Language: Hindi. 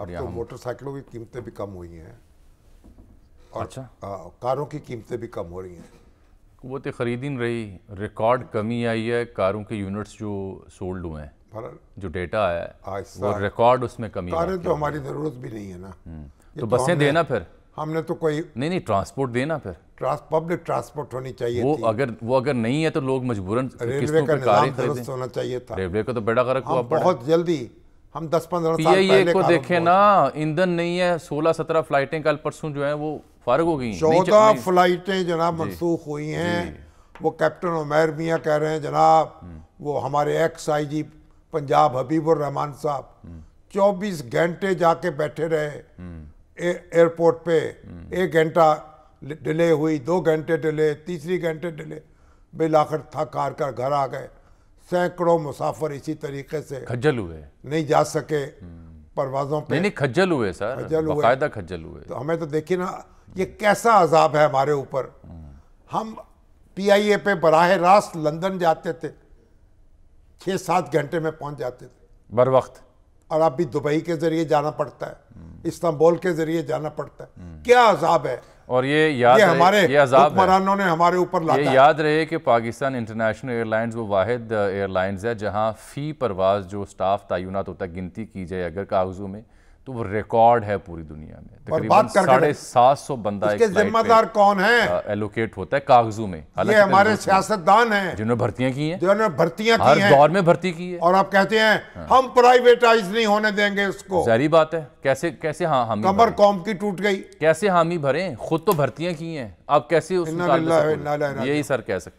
अब तो मोटरसाइकिलों की कीमतें भी कम हुई हैं और अच्छा आ, कारों की कीमतें भी कम हो रही हैं क़वत तो ख़रीदीन रही रिकॉर्ड कमी आई है कारों के यूनिट्स जो सोल्ड हुए हैं जो डेटा आया है हाँ, वो रिकॉर्ड उसमें कमी कारें तो हमारी ज़रूरत भी नहीं है ना हम्म। तो बसें तो देना फिर हमने तो कोई नहीं नहीं ट्रांसपोर्ट देना फिर ट्रांस पब्लिक ट्रांसपोर्ट होनी चाहिए वो अगर वो अगर नहीं है तो लोग मजबूरन रेलवे का होना चाहिए था रेलवे का तो बेड़ा गर्क हुआ बहुत जल्दी हम दस पंद्रह साल पहले को देखे ना ईंधन नहीं है सोलह सत्रह फ्लाइटें कल परसों जो है वो फारग हो गई चौदह फ्लाइटें जनाब मनसूख हुई हैं वो कैप्टन उमैर मियाँ कह रहे हैं जनाब वो हमारे ex I G Punjab Habibur Rahman साहब चौबीस घंटे जाके बैठे रहे एयरपोर्ट पे एक घंटा डिले हुई दो घंटे डिले तीसरी घंटे डिले बिल आखिर थक हार कर घर आ गए सैकड़ों मुसाफर इसी तरीके से खज्जल हुए नहीं जा सके परवाजों पे नहीं, नहीं खज्जल हुए सर खज्जल हुए खज्जल हुए तो हमें तो देखिए ना ये कैसा अजाब है हमारे ऊपर हम पीआईए पे बराह रास्त लंदन जाते थे छः सात घंटे में पहुंच जाते थे बर वक्त और अब भी दुबई के ज़रिए जाना पड़ता है इस्तांबुल के ज़रिए जाना पड़ता है क्या अजाब है और ये याद ये हमारे ये ने हमारे ऊपर ये याद रहे कि पाकिस्तान इंटरनेशनल एयरलाइंस वो वाद एयरलाइंस है जहाँ फ़ी परवाज जो स्टाफ तयनत होता है गिनती की जाए अगर कागज़ों में तो वो रिकॉर्ड है पूरी दुनिया में साढ़े सात सौ बंदा इसके जिम्मेदार कौन है एलोकेट होता है कागजों में ये हमारे सियासतदान हैं जिन्होंने भर्तियां की हैं जिन्होंने भर्तियां की हैं दौर में भर्ती की है और आप कहते हैं हाँ। हम प्राइवेटाइज नहीं होने देंगे इसको जहरी बात है कैसे कैसे हाँ हम कमर कौम की टूट गई कैसे हामी भरे खुद तो भर्तियां की हैं आप कैसे यही सर कह सकते